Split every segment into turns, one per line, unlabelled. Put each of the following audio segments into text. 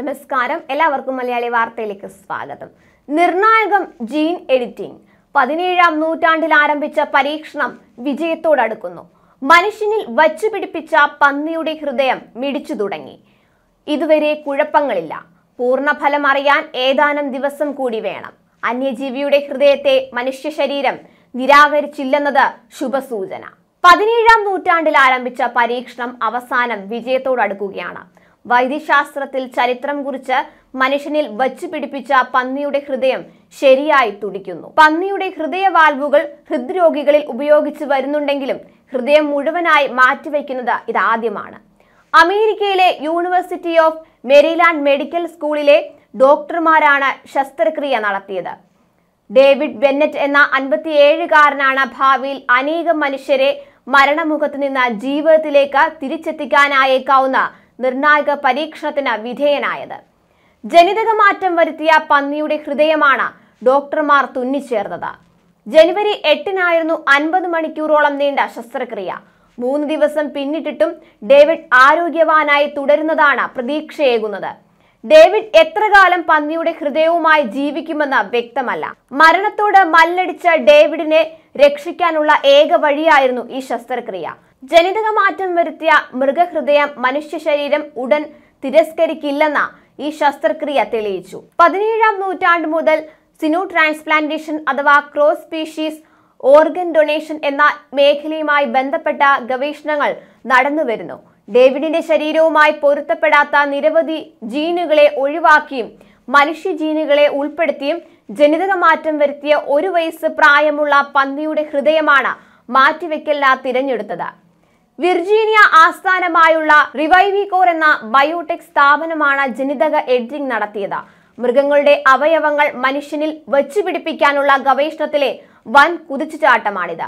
നമസ്കാരം എല്ലാവർക്കും മലയാളി വാർത്തയിലേക്ക് സ്വാഗതം നിർണായകം ജീൻ എഡിറ്റിംഗ് പതിനേഴാം നൂറ്റാണ്ടിൽ ആരംഭിച്ച പരീക്ഷണം വിജയത്തോടടുക്കുന്നു മനുഷ്യനിൽ പിടിപ്പിച്ച പന്നിയുടെ ഹൃദയം മിടിച്ചു തുടങ്ങി ഇതുവരെ കുഴപ്പങ്ങളില്ല പൂർണ്ണഫലം അറിയാൻ ഏതാനും ദിവസം കൂടി വേണം അന്യജീവിയുടെ ഹൃദയത്തെ മനുഷ്യ ശരീരം നിരാകരിച്ചില്ലെന്നത് ശുഭസൂചന പതിനേഴാം നൂറ്റാണ്ടിൽ ആരംഭിച്ച പരീക്ഷണം അവസാനം വിജയത്തോടടുക്കുകയാണ് വൈദ്യശാസ്ത്രത്തിൽ ചരിത്രം കുറിച്ച് മനുഷ്യനിൽ വച്ചു പിടിപ്പിച്ച പന്നിയുടെ ഹൃദയം ശരിയായി തുടിക്കുന്നു പന്നിയുടെ ഹൃദയ വാൽവുകൾ ഹൃദ്രോഗികളിൽ ഉപയോഗിച്ച് വരുന്നുണ്ടെങ്കിലും ഹൃദയം മുഴുവനായി മാറ്റിവെക്കുന്നത് ഇതാദ്യമാണ് അമേരിക്കയിലെ യൂണിവേഴ്സിറ്റി ഓഫ് മെരിലാൻഡ് മെഡിക്കൽ സ്കൂളിലെ ഡോക്ടർമാരാണ് ശസ്ത്രക്രിയ നടത്തിയത് ഡേവിഡ് ബെന്നറ്റ് എന്ന അൻപത്തിയേഴുകാരനാണ് ഭാവിയിൽ അനേകം മനുഷ്യരെ മരണമുഖത്ത് നിന്ന് ജീവിതത്തിലേക്ക് തിരിച്ചെത്തിക്കാനായേക്കാവുന്ന നിർണായക പരീക്ഷണത്തിന് വിധേയനായത് ജനിതക മാറ്റം വരുത്തിയ പന്നിയുടെ ഹൃദയമാണ് ഡോക്ടർമാർ തുന്നിച്ചേർന്നത് ജനുവരി എട്ടിനായിരുന്നു അൻപത് മണിക്കൂറോളം നീണ്ട ശസ്ത്രക്രിയ മൂന്ന് ദിവസം പിന്നിട്ടിട്ടും ഡേവിഡ് ആരോഗ്യവാനായി തുടരുന്നതാണ് പ്രതീക്ഷയേകുന്നത് ഡേവിഡ് എത്ര കാലം പന്നിയുടെ ഹൃദയവുമായി ജീവിക്കുമെന്ന് വ്യക്തമല്ല മരണത്തോട് മല്ലടിച്ച ഡേവിഡിനെ രക്ഷിക്കാനുള്ള ഏക വഴിയായിരുന്നു ഈ ശസ്ത്രക്രിയ ജനിതക മാറ്റം വരുത്തിയ മൃഗഹൃദയം മനുഷ്യ ശരീരം ഉടൻ തിരസ്കരിക്കില്ലെന്ന ഈ ശസ്ത്രക്രിയ തെളിയിച്ചു പതിനേഴാം നൂറ്റാണ്ട് മുതൽ സിനു ട്രാൻസ്പ്ലാന്റേഷൻ അഥവാ ക്രോസ് സ്പീഷീസ് ഓർഗൻ ഡൊണേഷൻ എന്ന മേഖലയുമായി ബന്ധപ്പെട്ട ഗവേഷണങ്ങൾ നടന്നുവരുന്നു ഡേവിഡിന്റെ ശരീരവുമായി പൊരുത്തപ്പെടാത്ത നിരവധി ജീനുകളെ ഒഴിവാക്കിയും മനുഷ്യ ജീനുകളെ ഉൾപ്പെടുത്തിയും ജനിതക മാറ്റം വരുത്തിയ ഒരു വയസ്സ് പ്രായമുള്ള പന്നിയുടെ ഹൃദയമാണ് മാറ്റിവെക്കല്ല തിരഞ്ഞെടുത്തത് വിർജീനിയ ആസ്ഥാനമായുള്ള റിവൈവികോർ എന്ന ബയോടെക് സ്ഥാപനമാണ് ജനിതക എഡിറ്റിംഗ് നടത്തിയത് മൃഗങ്ങളുടെ അവയവങ്ങൾ മനുഷ്യനിൽ വച്ചുപിടിപ്പിക്കാനുള്ള ഗവേഷണത്തിലെ വൻ കുതിച്ചുചാട്ടമാണിത്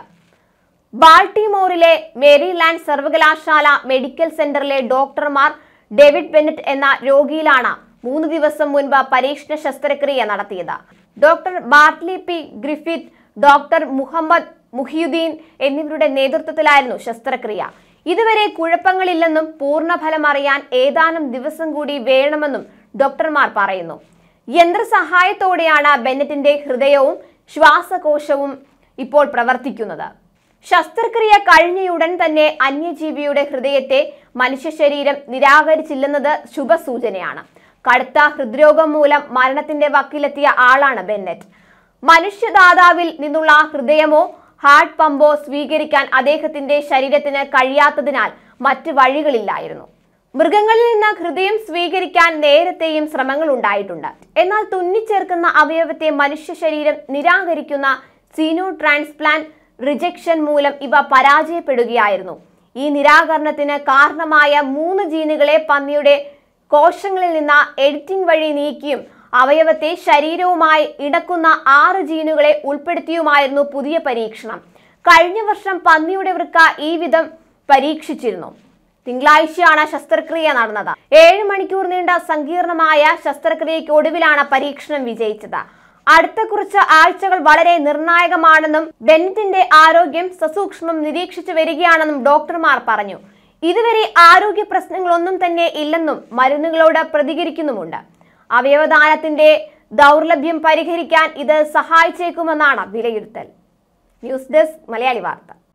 ബാൾട്ടിമോറിലെ മേരിലാൻഡ് സർവകലാശാല മെഡിക്കൽ സെന്ററിലെ ഡോക്ടർമാർ ഡേവിഡ് ബെന്നറ്റ് എന്ന രോഗിയിലാണ് മൂന്ന് ദിവസം മുൻപ് പരീക്ഷണ ശസ്ത്രക്രിയ നടത്തിയത് doctor Bartley P Griffith doctor Muhammad Mohiuddin എന്നിവരുടെ നേതൃത്വത്തിലായിരുന്നു ശസ്ത്രക്രിയ ഇതുവരെ കുഴപ്പങ്ങളില്ലെന്നും പൂർണ്ണഫലം അറിയാൻ ഏതാനും ദിവസം കൂടി വേണമെന്നും ഡോക്ടർമാർ പറയുന്നു യന്ത്രസഹായത്തോടെയാണ് ബെന്നറ്റിന്റെ ഹൃദയവും ശ്വാസകോശവും ഇപ്പോൾ പ്രവർത്തിക്കുന്നത് ശസ്ത്രക്രിയ കഴിഞ്ഞയുടൻ തന്നെ അന്യജീവിയുടെ ഹൃദയത്തെ മനുഷ്യ ശരീരം നിരാകരിച്ചില്ലെന്നത് ശുഭസൂചനയാണ് കടുത്ത ഹൃദ്രോഗം മൂലം മരണത്തിന്റെ വക്കിലെത്തിയ ആളാണ് ബെന്നറ്റ് മനുഷ്യദാതാവിൽ നിന്നുള്ള ഹൃദയമോ ഹാർട്ട് പമ്പോ സ്വീകരിക്കാൻ അദ്ദേഹത്തിന്റെ ശരീരത്തിന് കഴിയാത്തതിനാൽ മറ്റ് വഴികളില്ലായിരുന്നു മൃഗങ്ങളിൽ നിന്ന് ഹൃദയം സ്വീകരിക്കാൻ നേരത്തെയും ശ്രമങ്ങൾ ഉണ്ടായിട്ടുണ്ട് എന്നാൽ തുന്നിച്ചേർക്കുന്ന അവയവത്തെ മനുഷ്യ ശരീരം നിരാകരിക്കുന്ന സീനോ ട്രാൻസ്പ്ലാന്റ് റിജക്ഷൻ മൂലം ഇവ പരാജയപ്പെടുകയായിരുന്നു ഈ നിരാകരണത്തിന് കാരണമായ മൂന്ന് ജീനുകളെ പന്നിയുടെ കോശങ്ങളിൽ നിന്ന് എഡിറ്റിംഗ് വഴി നീക്കിയും അവയവത്തെ ശരീരവുമായി ഇടക്കുന്ന ആറ് ജീനുകളെ ഉൾപ്പെടുത്തിയുമായിരുന്നു പുതിയ പരീക്ഷണം കഴിഞ്ഞ വർഷം പന്നിയുടെ വൃക്ക ഈ വിധം പരീക്ഷിച്ചിരുന്നു തിങ്കളാഴ്ചയാണ് ശസ്ത്രക്രിയ നടന്നത് ഏഴ് മണിക്കൂർ നീണ്ട സങ്കീർണമായ ശസ്ത്രക്രിയയ്ക്ക് ഒടുവിലാണ് പരീക്ഷണം വിജയിച്ചത് അടുത്ത കുറച്ച് ആഴ്ചകൾ വളരെ നിർണായകമാണെന്നും ബെന്നിന്റെ ആരോഗ്യം സസൂക്ഷ്മം നിരീക്ഷിച്ചു വരികയാണെന്നും ഡോക്ടർമാർ പറഞ്ഞു ഇതുവരെ ആരോഗ്യ പ്രശ്നങ്ങളൊന്നും തന്നെ ഇല്ലെന്നും മരുന്നുകളോട് പ്രതികരിക്കുന്നുമുണ്ട് അവയവദാനത്തിന്റെ ദൗർലഭ്യം പരിഹരിക്കാൻ ഇത് സഹായിച്ചേക്കുമെന്നാണ് വിലയിരുത്തൽ ന്യൂസ് ഡെസ്ക് മലയാളി വാർത്ത